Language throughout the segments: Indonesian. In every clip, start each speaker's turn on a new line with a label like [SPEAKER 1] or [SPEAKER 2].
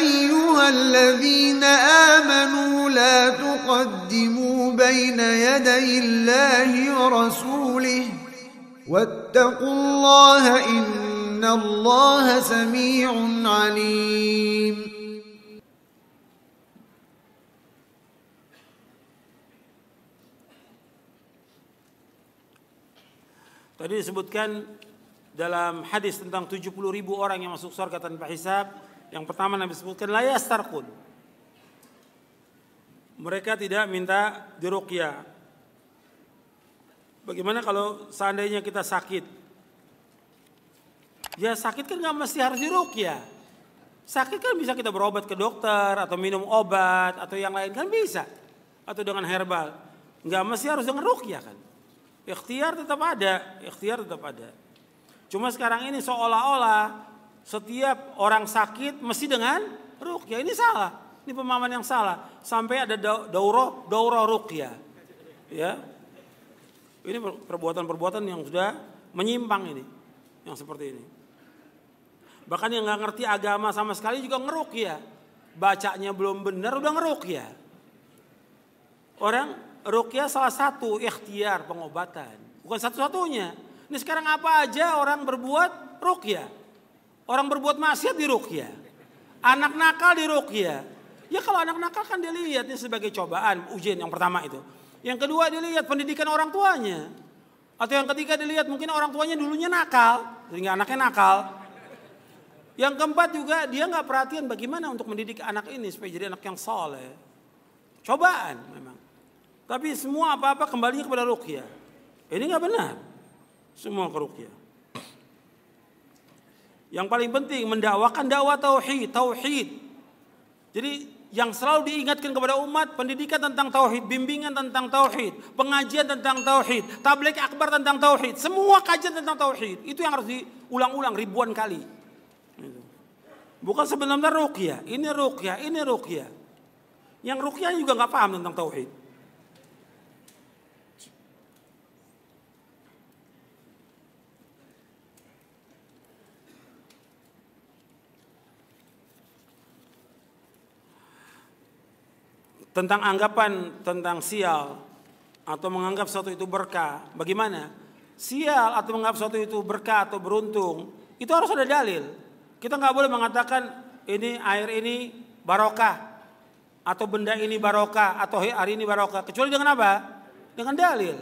[SPEAKER 1] أيها الذين آمنوا لا تقدموا بين يدي الله ورسوله واتقوا الله إن الله سميع عليم Tadi disebutkan dalam hadis tentang 70 ribu orang yang masuk surga tanpa hisab. Yang pertama Nabi sebutkan la yastarqun. Mereka tidak minta diruqyah. Bagaimana kalau seandainya kita sakit? Ya sakit kan nggak mesti harus diruqyah. Sakit kan bisa kita berobat ke dokter atau minum obat atau yang lain kan bisa. Atau dengan herbal. Nggak mesti harus dengan ruqyah kan. Ikhtiar tetap ada, ikhtiar tetap ada. Cuma sekarang ini seolah-olah setiap orang sakit mesti dengan rukyah Ini salah. Ini pemahaman yang salah. Sampai ada daurah daurah rukyah, Ya. Ini perbuatan-perbuatan yang sudah menyimpang ini. Yang seperti ini. Bahkan yang nggak ngerti agama sama sekali juga ya. Bacanya belum benar udah ya. Orang rukyah salah satu ikhtiar pengobatan. Bukan satu-satunya. Ini sekarang apa aja orang berbuat rukia, Orang berbuat maksiat di rukia, Anak nakal di rukia. Ya kalau anak nakal kan dilihat ini sebagai cobaan, ujian yang pertama itu. Yang kedua dilihat pendidikan orang tuanya. Atau yang ketiga dilihat mungkin orang tuanya dulunya nakal, sehingga anaknya nakal. Yang keempat juga dia nggak perhatian bagaimana untuk mendidik anak ini supaya jadi anak yang soleh. Cobaan memang. Tapi semua apa-apa kembali kepada rukia. Ini nggak benar semua kerukia. Yang paling penting mendakwakan dakwah tauhid, tauhid. Jadi yang selalu diingatkan kepada umat pendidikan tentang tauhid, bimbingan tentang tauhid, pengajian tentang tauhid, tabligh akbar tentang tauhid, semua kajian tentang tauhid. Itu yang harus diulang-ulang ribuan kali. Gitu. Bukan sebenarnya rukia. ini rukia, ini rukia. Yang rukia juga nggak paham tentang tauhid. tentang anggapan tentang sial atau menganggap sesuatu itu berkah. Bagaimana? Sial atau menganggap sesuatu itu berkah atau beruntung, itu harus ada dalil. Kita nggak boleh mengatakan ini air ini barokah atau benda ini barokah atau hari ini barokah kecuali dengan apa? Dengan dalil.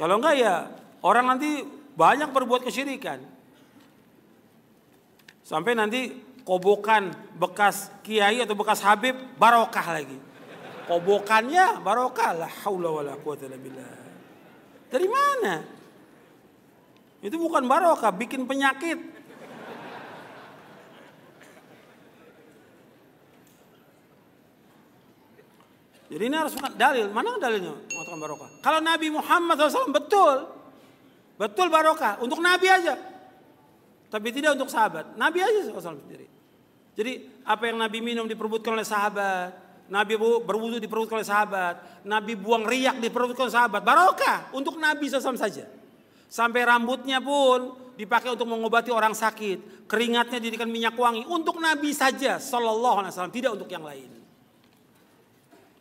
[SPEAKER 1] Kalau enggak ya orang nanti banyak berbuat kesyirikan. Sampai nanti kobokan bekas kiai atau bekas habib barokah lagi. Kobokannya barokah lah, haula wala quwata Dari mana? Itu bukan barokah, bikin penyakit. Jadi ini harus dalil. Mana dalilnya mengatakan barokah? Kalau Nabi Muhammad SAW betul, betul barokah untuk Nabi aja. Tapi tidak untuk sahabat. Nabi aja SAW sendiri. Jadi apa yang Nabi minum diperbutkan oleh sahabat. Nabi berwudu diperbutkan oleh sahabat. Nabi buang riak diperbutkan oleh sahabat. Barokah untuk Nabi sesama saja. Sampai rambutnya pun dipakai untuk mengobati orang sakit. Keringatnya dijadikan minyak wangi. Untuk Nabi saja Sallallahu Alaihi Wasallam. Tidak untuk yang lain.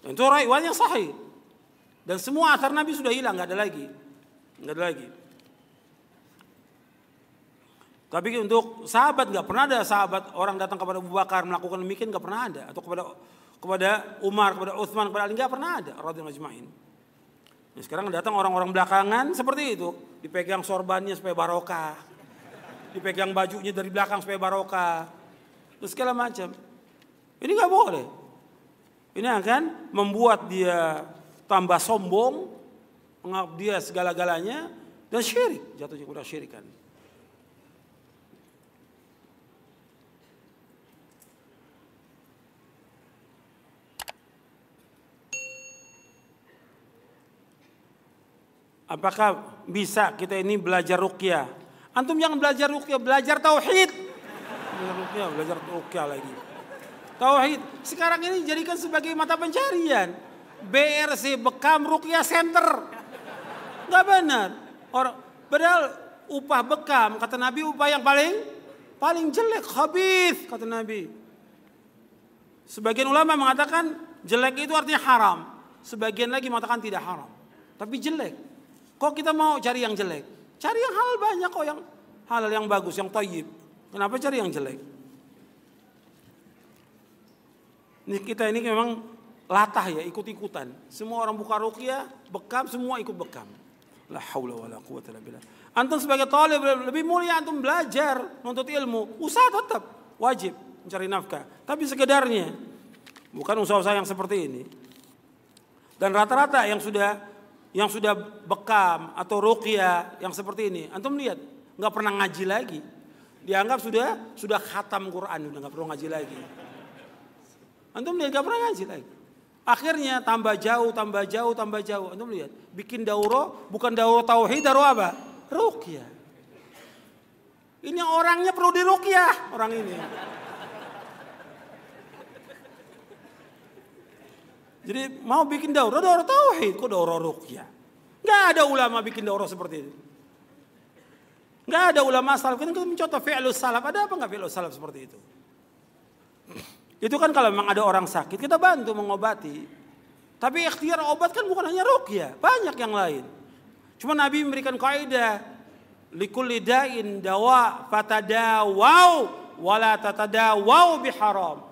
[SPEAKER 1] Itu riwayat yang sahih. Dan semua asar Nabi sudah hilang. nggak ada lagi. nggak ada lagi. Tapi untuk sahabat nggak pernah ada sahabat orang datang kepada Abu Bakar melakukan demikian nggak pernah ada atau kepada kepada Umar, kepada Utsman, kepada Ali nggak pernah ada radhiyallahu ajmain. Nah, sekarang datang orang-orang belakangan seperti itu, dipegang sorbannya supaya barokah. Dipegang bajunya dari belakang supaya barokah. Terus segala macam. Ini nggak boleh. Ini akan membuat dia tambah sombong, mengabdi segala-galanya dan syirik, jatuhnya kepada kan. Apakah bisa kita ini belajar rukyah? Antum yang belajar rukyah, belajar tauhid. Belajar rukyah, belajar rukyah lagi. Tauhid. Sekarang ini jadikan sebagai mata pencarian. BRC Bekam Rukyah Center. Gak benar. Orang padahal upah Bekam kata Nabi upah yang paling paling jelek, habis kata Nabi. Sebagian ulama mengatakan jelek itu artinya haram. Sebagian lagi mengatakan tidak haram, tapi jelek. Kok kita mau cari yang jelek? Cari yang halal banyak kok yang halal yang bagus, yang toyib. Kenapa cari yang jelek? Ini kita ini memang latah ya, ikut-ikutan. Semua orang buka ruqyah, bekam, semua ikut bekam. La haula wala quwata illa billah. Antum sebagai talib lebih mulia antum belajar, nuntut ilmu, usaha tetap wajib mencari nafkah. Tapi sekedarnya bukan usaha-usaha yang seperti ini. Dan rata-rata yang sudah yang sudah bekam atau ruqyah yang seperti ini. Antum lihat, nggak pernah ngaji lagi. Dianggap sudah sudah khatam Quran, udah nggak perlu ngaji lagi. Antum lihat nggak pernah ngaji lagi. Akhirnya tambah jauh, tambah jauh, tambah jauh. Antum lihat, bikin dauro bukan dauro tauhid, dauro apa? Ruqyah. Ini orangnya perlu dirukia orang ini. Jadi mau bikin daurah, daurah tauhid, kok daurah ruqyah? Gak ada ulama bikin daurah seperti itu. Gak ada ulama salaf kan kita mencontoh fi'lu salaf, ada apa enggak fi'lu salaf seperti itu? Itu kan kalau memang ada orang sakit kita bantu mengobati. Tapi ikhtiar obat kan bukan hanya ruqyah, banyak yang lain. Cuma Nabi memberikan kaidah likulli da'in dawa fatadawau wala tatadawau biharam.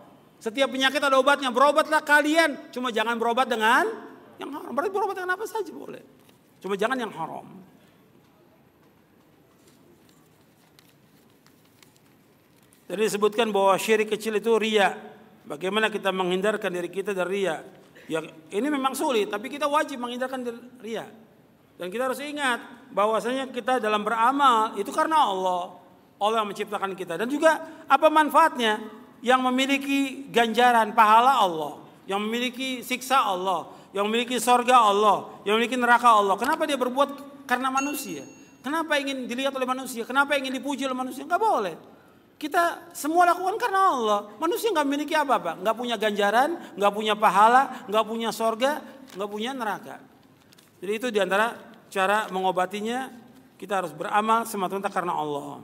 [SPEAKER 1] Setiap penyakit ada obatnya. Berobatlah kalian. Cuma jangan berobat dengan yang haram. Berarti berobat dengan apa saja boleh. Cuma jangan yang haram. Jadi disebutkan bahwa syirik kecil itu ria. Bagaimana kita menghindarkan diri kita dari ria? Ya, ini memang sulit, tapi kita wajib menghindarkan diri ria. Dan kita harus ingat bahwasanya kita dalam beramal itu karena Allah. Allah yang menciptakan kita. Dan juga apa manfaatnya? yang memiliki ganjaran pahala Allah, yang memiliki siksa Allah, yang memiliki sorga Allah, yang memiliki neraka Allah. Kenapa dia berbuat karena manusia? Kenapa ingin dilihat oleh manusia? Kenapa ingin dipuji oleh manusia? Enggak boleh. Kita semua lakukan karena Allah. Manusia nggak memiliki apa-apa, nggak punya ganjaran, nggak punya pahala, nggak punya sorga, nggak punya neraka. Jadi itu diantara cara mengobatinya kita harus beramal semata-mata karena Allah.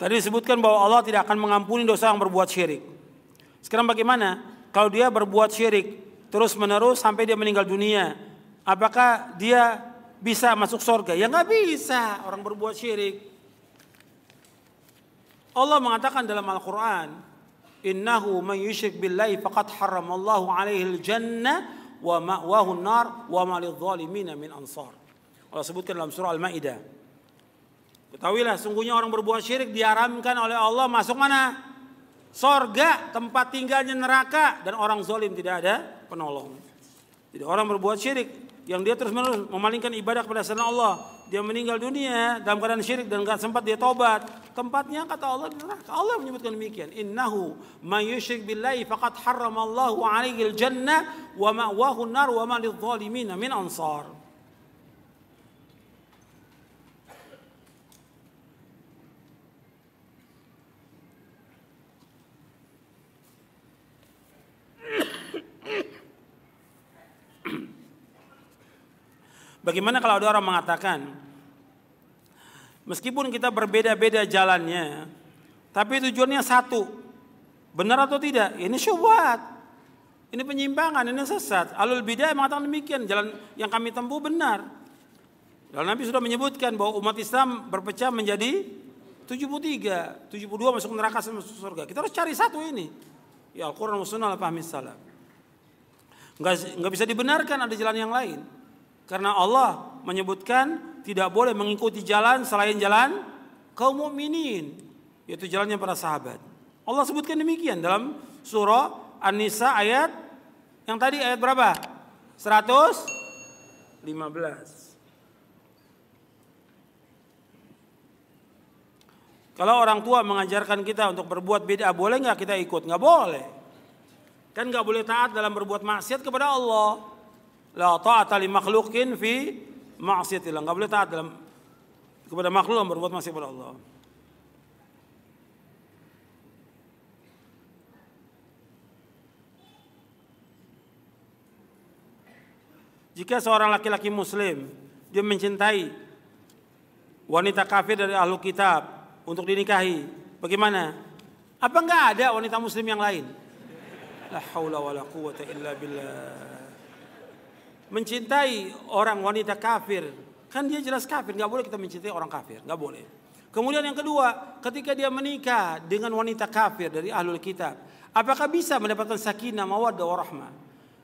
[SPEAKER 1] Tadi disebutkan bahwa Allah tidak akan mengampuni dosa yang berbuat syirik. Sekarang bagaimana? Kalau dia berbuat syirik terus menerus sampai dia meninggal dunia, apakah dia bisa masuk surga? Ya nggak bisa orang berbuat syirik. Allah mengatakan dalam Al-Quran, Innahu man yushrik billahi faqad haramallahu alaihi al-jannah wa ma'wahu nar wa ma lidzalimina min ansar. Allah sebutkan dalam surah Al-Maidah Ketahuilah sungguhnya orang berbuat syirik diharamkan oleh Allah masuk mana? Sorga tempat tinggalnya neraka dan orang zolim tidak ada penolong. Jadi orang berbuat syirik yang dia terus menerus memalingkan ibadah kepada selain Allah, dia meninggal dunia dalam keadaan syirik dan gak sempat dia tobat, tempatnya kata Allah neraka. Allah menyebutkan demikian, "Innahu may yusyrik billahi faqad harramallahu 'alaihil jannah wa ma'wahu nar wa ma lidh min ansar." Bagaimana kalau ada orang mengatakan, meskipun kita berbeda-beda jalannya, tapi tujuannya satu, benar atau tidak? Ini syubhat. Ini penyimpangan, ini sesat. Alul bidah mengatakan demikian, jalan yang kami tempuh benar. Dan Nabi sudah menyebutkan bahwa umat Islam berpecah menjadi 73, 72 masuk neraka sama surga. Kita harus cari satu ini. Ya Al-Quran wa sunnah al-fahmi salam. bisa dibenarkan ada jalan yang lain. Karena Allah menyebutkan tidak boleh mengikuti jalan selain jalan kaum mukminin, yaitu jalannya para sahabat. Allah sebutkan demikian dalam surah An-Nisa ayat yang tadi ayat berapa? 115. Kalau orang tua mengajarkan kita untuk berbuat beda boleh nggak kita ikut? Nggak boleh. Kan nggak boleh taat dalam berbuat maksiat kepada Allah. La ta'ata li makhlukin fi ma'asyatillah. Enggak boleh taat dalam kepada makhluk yang berbuat maksiat kepada Allah. Jika seorang laki-laki muslim dia mencintai wanita kafir dari ahlu kitab untuk dinikahi, bagaimana? Apa enggak ada wanita muslim yang lain? La haula wala quwata illa billah mencintai orang wanita kafir, kan dia jelas kafir, nggak boleh kita mencintai orang kafir, nggak boleh. Kemudian yang kedua, ketika dia menikah dengan wanita kafir dari ahlul kitab, apakah bisa mendapatkan sakinah, mawaddah, warahmah?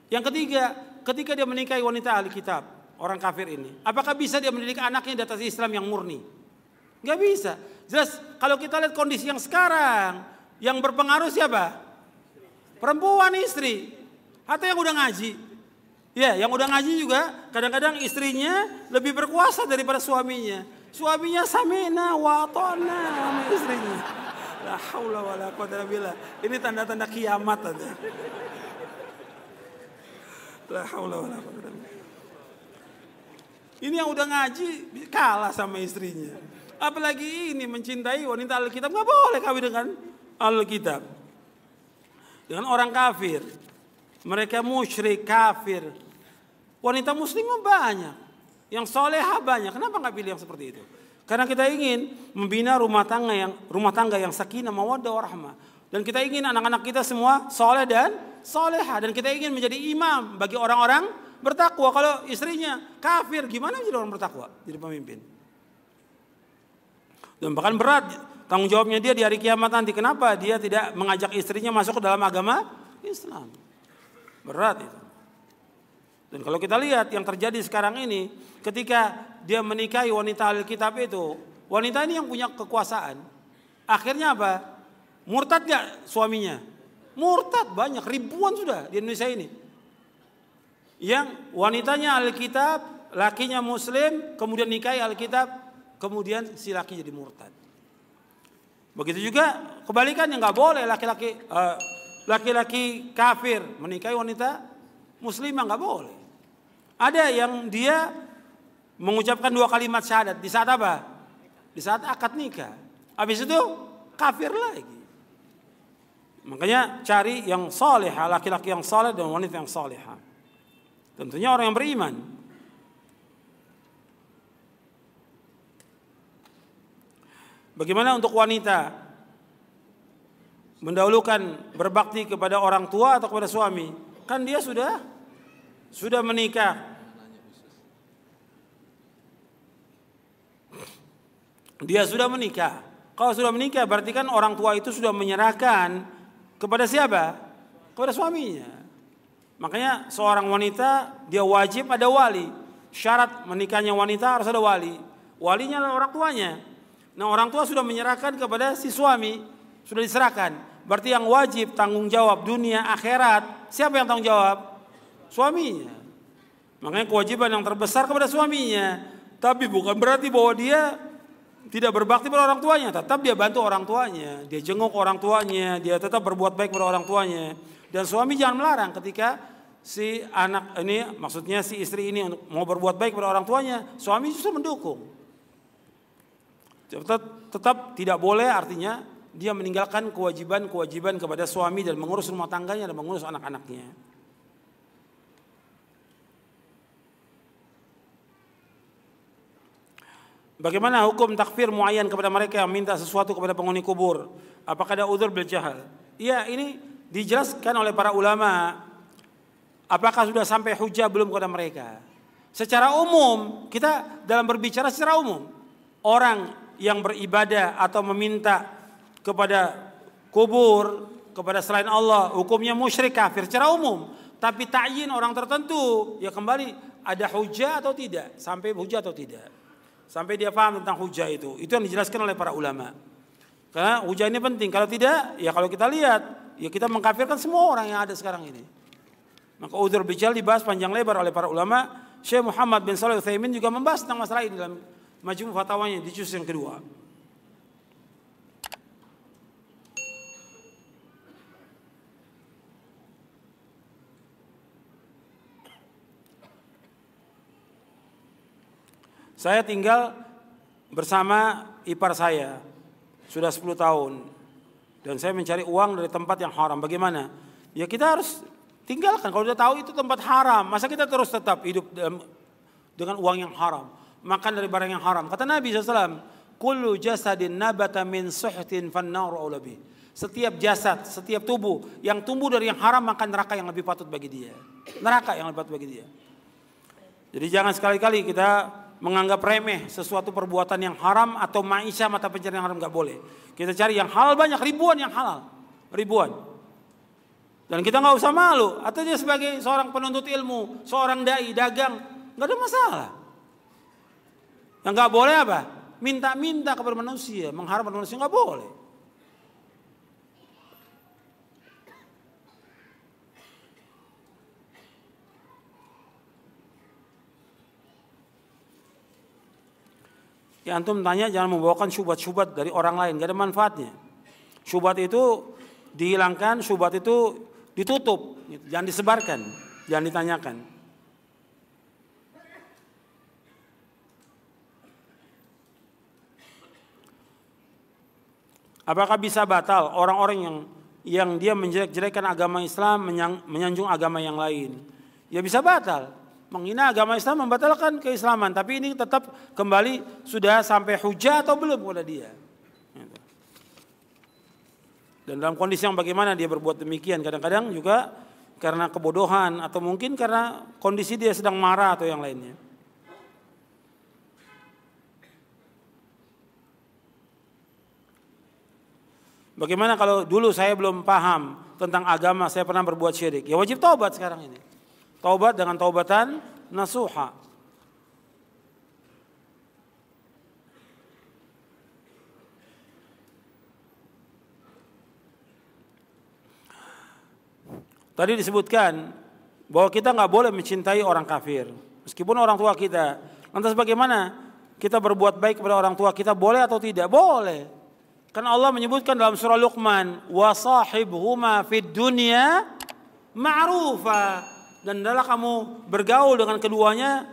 [SPEAKER 1] Yang ketiga, ketika dia menikahi wanita ahli kitab, orang kafir ini, apakah bisa dia mendidik anaknya di atas Islam yang murni? Nggak bisa. Jelas, kalau kita lihat kondisi yang sekarang, yang berpengaruh siapa? Perempuan istri. Atau yang udah ngaji. Ya, yang udah ngaji juga kadang-kadang istrinya lebih berkuasa daripada suaminya. Suaminya samina wa atona sama istrinya. La haula wala quwata billah. Ini tanda-tanda kiamat aja. La haula wala quwata Ini yang udah ngaji kalah sama istrinya. Apalagi ini mencintai wanita Alkitab nggak boleh kawin dengan Alkitab. Dengan orang kafir. Mereka musyrik kafir Wanita muslimah banyak. Yang soleha banyak. Kenapa nggak pilih yang seperti itu? Karena kita ingin membina rumah tangga yang rumah tangga yang sakinah, mawaddah, warahmah. Dan kita ingin anak-anak kita semua soleh dan soleha. Dan kita ingin menjadi imam bagi orang-orang bertakwa. Kalau istrinya kafir, gimana jadi orang bertakwa? Jadi pemimpin. Dan bahkan berat tanggung jawabnya dia di hari kiamat nanti. Kenapa dia tidak mengajak istrinya masuk ke dalam agama Islam? Berat itu. Dan kalau kita lihat yang terjadi sekarang ini, ketika dia menikahi wanita Alkitab itu, wanita ini yang punya kekuasaan. Akhirnya apa? Murtad gak suaminya? Murtad banyak, ribuan sudah di Indonesia ini. Yang wanitanya Alkitab, lakinya Muslim, kemudian nikahi Alkitab, kemudian si laki jadi murtad. Begitu juga kebalikannya nggak boleh laki-laki uh, eh, laki -laki kafir menikahi wanita muslimah nggak boleh. Ada yang dia mengucapkan dua kalimat syahadat di saat apa? Di saat akad nikah. Habis itu kafir lagi. Makanya cari yang soleh, laki-laki yang soleh dan wanita yang soleh. Tentunya orang yang beriman. Bagaimana untuk wanita mendahulukan berbakti kepada orang tua atau kepada suami? Kan dia sudah sudah menikah. Dia sudah menikah. Kalau sudah menikah berarti kan orang tua itu sudah menyerahkan kepada siapa? Kepada suaminya. Makanya seorang wanita dia wajib ada wali. Syarat menikahnya wanita harus ada wali. Walinya adalah orang tuanya. Nah orang tua sudah menyerahkan kepada si suami. Sudah diserahkan Berarti yang wajib tanggung jawab dunia akhirat, siapa yang tanggung jawab? Suaminya. Makanya kewajiban yang terbesar kepada suaminya. Tapi bukan berarti bahwa dia tidak berbakti pada orang tuanya, tetap dia bantu orang tuanya, dia jenguk orang tuanya, dia tetap berbuat baik pada orang tuanya. Dan suami jangan melarang ketika si anak ini maksudnya si istri ini mau berbuat baik pada orang tuanya, suami justru mendukung. Tetap, tetap tidak boleh artinya dia meninggalkan kewajiban-kewajiban kepada suami dan mengurus rumah tangganya dan mengurus anak-anaknya. Bagaimana hukum takfir muayyan kepada mereka yang minta sesuatu kepada penghuni kubur? Apakah ada udzur bil jahal? Iya, ini dijelaskan oleh para ulama. Apakah sudah sampai hujah belum kepada mereka? Secara umum, kita dalam berbicara secara umum, orang yang beribadah atau meminta kepada kubur, kepada selain Allah, hukumnya musyrik kafir secara umum. Tapi takyin orang tertentu, ya kembali ada hujah atau tidak, sampai hujah atau tidak. Sampai dia paham tentang hujah itu. Itu yang dijelaskan oleh para ulama. Karena hujah ini penting. Kalau tidak, ya kalau kita lihat, ya kita mengkafirkan semua orang yang ada sekarang ini. Maka udzur bijal dibahas panjang lebar oleh para ulama. Syekh Muhammad bin Salih Utsaimin juga membahas tentang masalah ini dalam majmu fatwanya di juz yang kedua. Saya tinggal bersama ipar saya sudah 10 tahun dan saya mencari uang dari tempat yang haram. Bagaimana? Ya kita harus tinggalkan kalau sudah tahu itu tempat haram. Masa kita terus tetap hidup dengan uang yang haram, makan dari barang yang haram. Kata Nabi SAW, Kullu jasadin nabata min suhtin Setiap jasad, setiap tubuh yang tumbuh dari yang haram makan neraka yang lebih patut bagi dia. Neraka yang lebih patut bagi dia. Jadi jangan sekali-kali kita menganggap remeh sesuatu perbuatan yang haram atau maisha mata pencarian yang haram nggak boleh. Kita cari yang halal banyak ribuan yang halal, ribuan. Dan kita nggak usah malu. Atau dia sebagai seorang penuntut ilmu, seorang dai, dagang, nggak ada masalah. Yang nggak boleh apa? Minta-minta kepada manusia, mengharapkan manusia nggak boleh. Ya antum tanya jangan membawakan syubat-syubat dari orang lain, gak ada manfaatnya. Syubat itu dihilangkan, syubat itu ditutup, gitu. jangan disebarkan, jangan ditanyakan. Apakah bisa batal orang-orang yang yang dia menjelek jelekkan agama Islam, menyanjung agama yang lain? Ya bisa batal menghina agama Islam membatalkan keislaman tapi ini tetap kembali sudah sampai hujah atau belum pada dia gitu. dan dalam kondisi yang bagaimana dia berbuat demikian kadang-kadang juga karena kebodohan atau mungkin karena kondisi dia sedang marah atau yang lainnya Bagaimana kalau dulu saya belum paham tentang agama, saya pernah berbuat syirik? Ya wajib tobat sekarang ini. Taubat dengan taubatan nasuha. Tadi disebutkan bahwa kita nggak boleh mencintai orang kafir, meskipun orang tua kita. Lantas bagaimana kita berbuat baik kepada orang tua kita boleh atau tidak? Boleh. Karena Allah menyebutkan dalam surah Luqman, "Wa sahibhuma fid dunya ma'rufa." dan adalah kamu bergaul dengan keduanya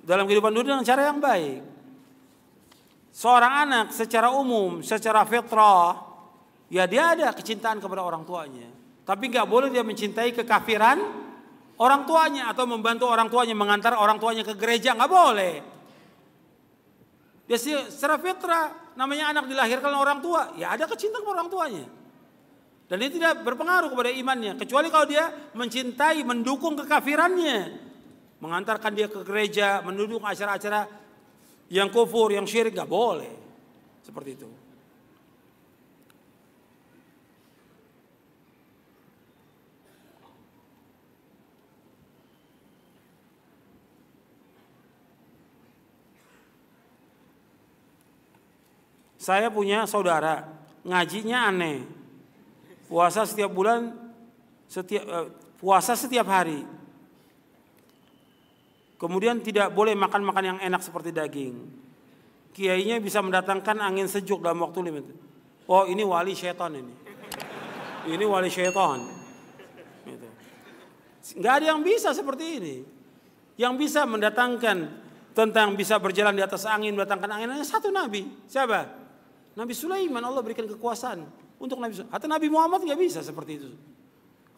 [SPEAKER 1] dalam kehidupan dunia dengan cara yang baik. Seorang anak secara umum, secara fitrah, ya dia ada kecintaan kepada orang tuanya. Tapi nggak boleh dia mencintai kekafiran orang tuanya atau membantu orang tuanya mengantar orang tuanya ke gereja nggak boleh. Dia secara fitrah namanya anak dilahirkan orang tua, ya ada kecintaan kepada orang tuanya. Dan ini tidak berpengaruh kepada imannya kecuali kalau dia mencintai, mendukung kekafirannya, mengantarkan dia ke gereja, mendukung acara-acara yang kufur, yang syirik gak boleh. Seperti itu. Saya punya saudara, ngajinya aneh puasa setiap bulan setiap eh, puasa setiap hari. Kemudian tidak boleh makan-makan yang enak seperti daging. Kiainya bisa mendatangkan angin sejuk dalam waktu limit. Oh ini wali setan ini. Ini wali setan. Gitu. Nggak ada yang bisa seperti ini. Yang bisa mendatangkan tentang bisa berjalan di atas angin, mendatangkan angin hanya satu nabi. Siapa? Nabi Sulaiman Allah berikan kekuasaan untuk Nabi Sulaiman. Nabi Muhammad nggak bisa seperti itu.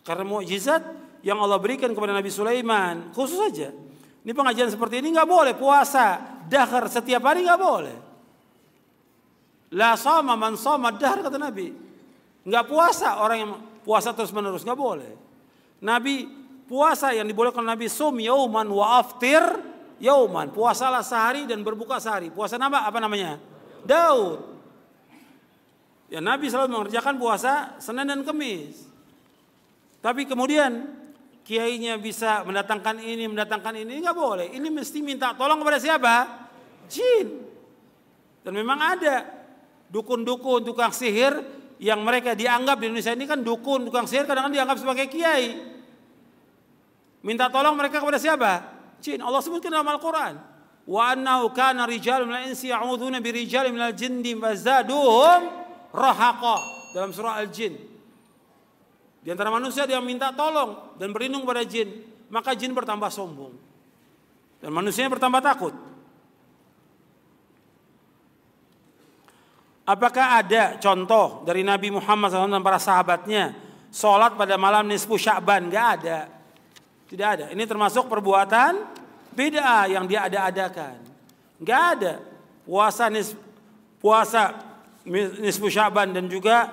[SPEAKER 1] Karena mukjizat yang Allah berikan kepada Nabi Sulaiman khusus saja. Ini pengajian seperti ini nggak boleh puasa dahar setiap hari nggak boleh. La sama man sama dahar kata Nabi. Nggak puasa orang yang puasa terus menerus nggak boleh. Nabi puasa yang dibolehkan Nabi sum yauman wa aftir yauman. Puasalah sehari dan berbuka sehari. Puasa nama apa namanya? Daud. Ya Nabi selalu mengerjakan puasa Senin dan Kamis. Tapi kemudian kiainya bisa mendatangkan ini, mendatangkan ini, nggak boleh. Ini mesti minta tolong kepada siapa? Jin. Dan memang ada dukun-dukun, tukang sihir yang mereka dianggap di Indonesia ini kan dukun, tukang sihir kadang-kadang dianggap sebagai kiai. Minta tolong mereka kepada siapa? Jin. Allah sebutkan dalam Al-Quran. Wa annahu kana rijalun al insi ya'udzuuna birijalin rijalin minal jinni fazaduhum rohako dalam surah Al-Jin. Di antara manusia dia minta tolong dan berlindung pada jin, maka jin bertambah sombong. Dan manusianya bertambah takut. Apakah ada contoh dari Nabi Muhammad SAW dan para sahabatnya sholat pada malam nisfu Sya'ban? Gak ada. Tidak ada. Ini termasuk perbuatan beda yang dia ada-adakan. Gak ada. Puasa nis, puasa nisfu Syaban dan juga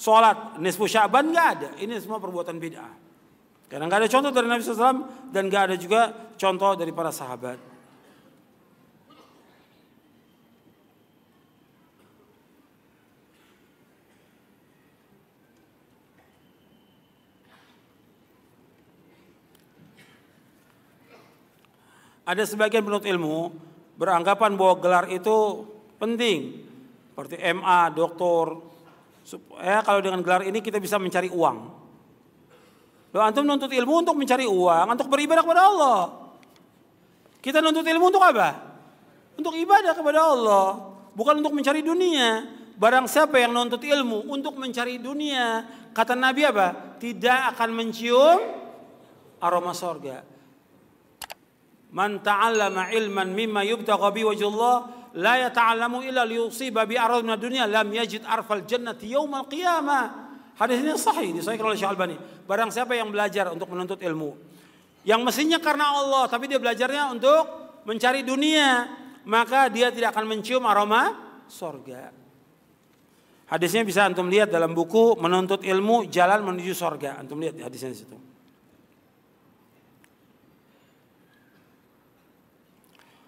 [SPEAKER 1] sholat nisfu Syaban nggak ada. Ini semua perbuatan bid'ah. Karena nggak ada contoh dari Nabi SAW dan nggak ada juga contoh dari para sahabat. Ada sebagian penutur ilmu beranggapan bahwa gelar itu penting seperti MA, doktor. Ya, kalau dengan gelar ini kita bisa mencari uang. Lo antum nuntut ilmu untuk mencari uang, untuk beribadah kepada Allah. Kita nuntut ilmu untuk apa? Untuk ibadah kepada Allah, bukan untuk mencari dunia. Barang siapa yang nuntut ilmu untuk mencari dunia, kata Nabi apa? Tidak akan mencium aroma sorga. Man ta'allama ilman mimma yubtaqabi wajullah la yata'allamu illa liyusiba bi arad min dunya lam yajid arfal jannati yaumal qiyamah. Hadis ini sahih disahihkan oleh Syalbani. Barang siapa yang belajar untuk menuntut ilmu yang mestinya karena Allah tapi dia belajarnya untuk mencari dunia, maka dia tidak akan mencium aroma sorga. Hadisnya bisa antum lihat dalam buku menuntut ilmu jalan menuju sorga. Antum lihat hadisnya di situ.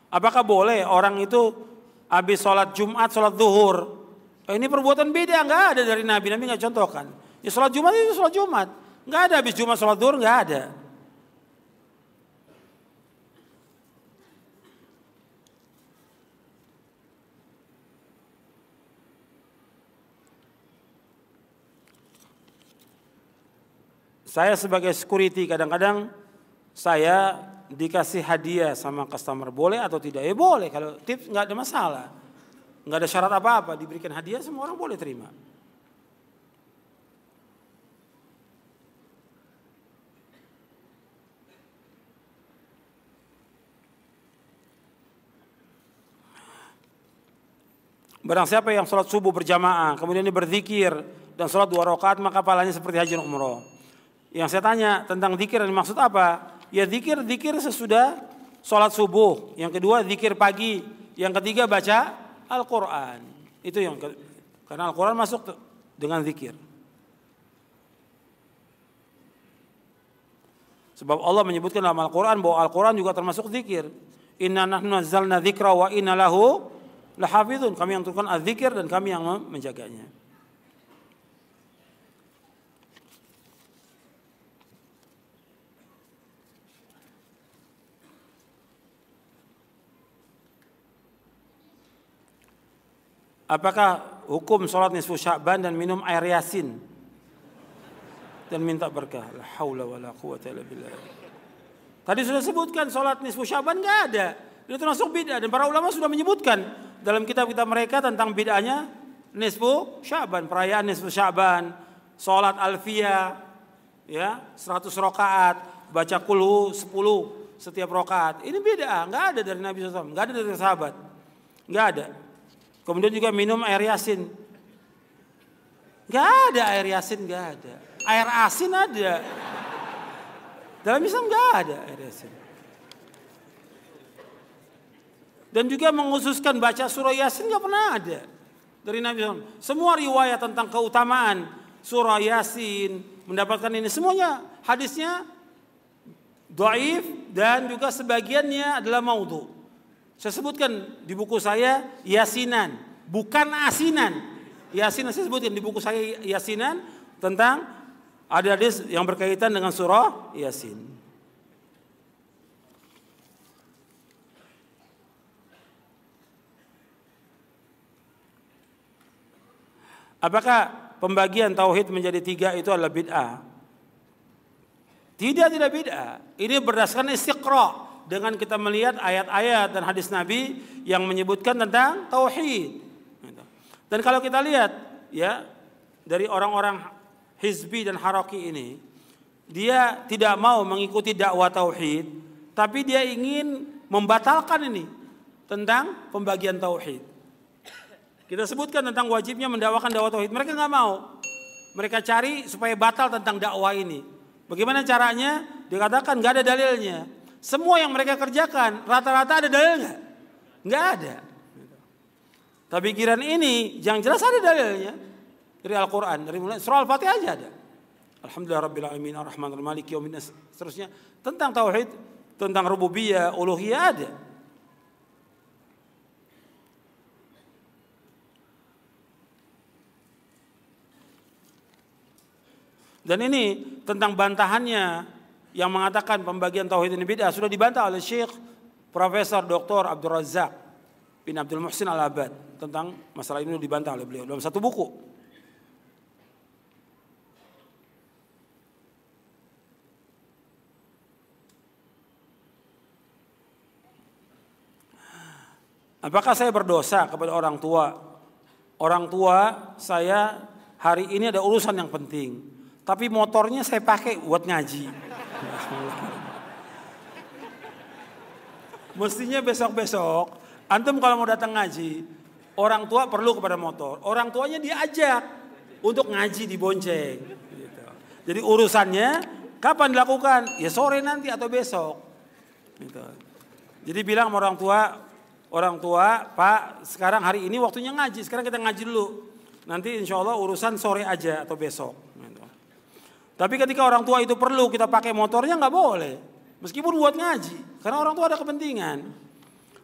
[SPEAKER 1] Apakah boleh orang itu habis sholat Jumat, sholat duhur. Oh, ini perbuatan beda, nggak ada dari Nabi. Nabi nggak contohkan. Ya sholat Jumat itu sholat Jumat. Nggak ada habis Jumat sholat duhur, nggak ada. Saya sebagai security kadang-kadang saya dikasih hadiah sama customer boleh atau tidak? Ya boleh kalau tips nggak ada masalah, nggak ada syarat apa-apa. Diberikan hadiah semua orang boleh terima. Barang siapa yang sholat subuh berjamaah, kemudian dia berzikir dan sholat dua rakaat maka pahalanya seperti haji umroh. Yang saya tanya tentang zikir dan maksud apa? ya zikir-zikir sesudah sholat subuh. Yang kedua zikir pagi. Yang ketiga baca Al-Quran. Itu yang ke, karena Al-Quran masuk dengan zikir. Sebab Allah menyebutkan dalam Al-Quran bahwa Al-Quran juga termasuk zikir. Inna nahnu nazzalna dzikra wa inna lahu lahafidun. Kami yang turunkan az-zikir dan kami yang menjaganya. Apakah hukum sholat nisfu sya'ban dan minum air yasin? Dan minta berkah. La haula wa quwata illa billah. Tadi sudah sebutkan sholat nisfu sya'ban nggak ada. Itu termasuk bid'ah. Dan para ulama sudah menyebutkan dalam kitab-kitab mereka tentang bid'ahnya nisfu sya'ban. Perayaan nisfu sya'ban. Sholat alfiyah. Ya, 100 rokaat. Baca kulhu sepuluh setiap rokaat. Ini bid'ah. nggak ada dari Nabi SAW. nggak ada dari sahabat. nggak ada. Kemudian juga minum air yasin. Gak ada air yasin, gak ada. Air asin ada. Dalam Islam gak ada air yasin. Dan juga mengususkan baca surah yasin gak pernah ada. Dari Nabi SAW. Semua riwayat tentang keutamaan surah yasin, mendapatkan ini semuanya hadisnya do'if dan juga sebagiannya adalah maudhu. Saya sebutkan di buku saya Yasinan, bukan asinan. Yasinan saya sebutkan di buku saya Yasinan tentang ada hadis yang berkaitan dengan surah Yasin. Apakah pembagian tauhid menjadi tiga itu adalah bid'ah? Tidak, tidak bid'ah. Ini berdasarkan istiqra dengan kita melihat ayat-ayat dan hadis Nabi yang menyebutkan tentang tauhid. Gitu. Dan kalau kita lihat ya dari orang-orang hizbi dan haraki ini, dia tidak mau mengikuti dakwah tauhid, tapi dia ingin membatalkan ini tentang pembagian tauhid. Kita sebutkan tentang wajibnya mendakwakan dakwah tauhid. Mereka nggak mau. Mereka cari supaya batal tentang dakwah ini. Bagaimana caranya? Dikatakan nggak ada dalilnya. Semua yang mereka kerjakan rata-rata ada dalil nggak? Nggak ada. Tapi pikiran ini yang jelas ada dalilnya dari Al-Quran, dari mulai surah Al-Fatihah aja ada. Alhamdulillah Rabbil Alamin, Ar-Rahman, Ar-Malik, Yawmin, seterusnya. Tentang Tauhid, tentang Rububiyah, Uluhiyah ada. Dan ini tentang bantahannya yang mengatakan pembagian tauhid ini bid'ah sudah dibantah oleh Syekh Profesor Dr. Abdul Razak bin Abdul Muhsin Al-Abad tentang masalah ini dibantah oleh beliau dalam satu buku. Apakah saya berdosa kepada orang tua? Orang tua saya hari ini ada urusan yang penting, tapi motornya saya pakai buat ngaji. Mestinya besok-besok, antum kalau mau datang ngaji, orang tua perlu kepada motor. Orang tuanya diajak untuk ngaji di bonceng. Gitu. Jadi urusannya kapan dilakukan? Ya sore nanti atau besok. Gitu. Jadi bilang sama orang tua, orang tua, Pak, sekarang hari ini waktunya ngaji. Sekarang kita ngaji dulu. Nanti insya Allah urusan sore aja atau besok. Tapi ketika orang tua itu perlu kita pakai motornya nggak boleh. Meskipun buat ngaji, karena orang tua ada kepentingan.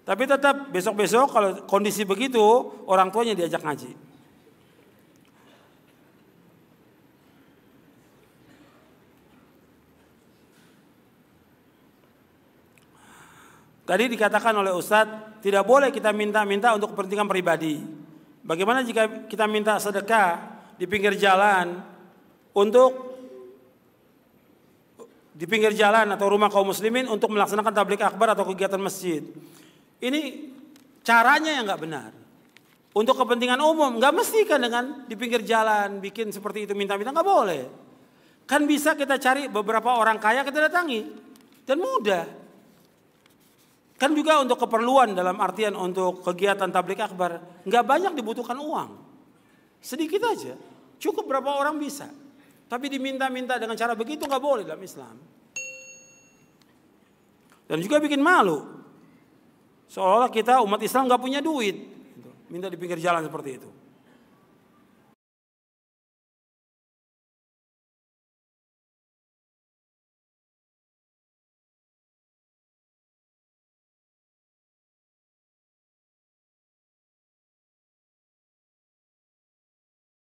[SPEAKER 1] Tapi tetap besok-besok kalau kondisi begitu orang tuanya diajak ngaji. Tadi dikatakan oleh Ustadz, tidak boleh kita minta-minta untuk kepentingan pribadi. Bagaimana jika kita minta sedekah di pinggir jalan untuk di pinggir jalan atau rumah kaum muslimin untuk melaksanakan tablik akbar atau kegiatan masjid. Ini caranya yang nggak benar. Untuk kepentingan umum, nggak mesti kan dengan di pinggir jalan bikin seperti itu minta-minta nggak boleh. Kan bisa kita cari beberapa orang kaya kita datangi dan mudah. Kan juga untuk keperluan dalam artian untuk kegiatan tablik akbar nggak banyak dibutuhkan uang, sedikit aja, cukup berapa orang bisa. Tapi diminta-minta dengan cara begitu nggak boleh dalam Islam. Dan juga bikin malu. Seolah-olah kita umat Islam nggak punya duit. Minta di pinggir jalan seperti itu.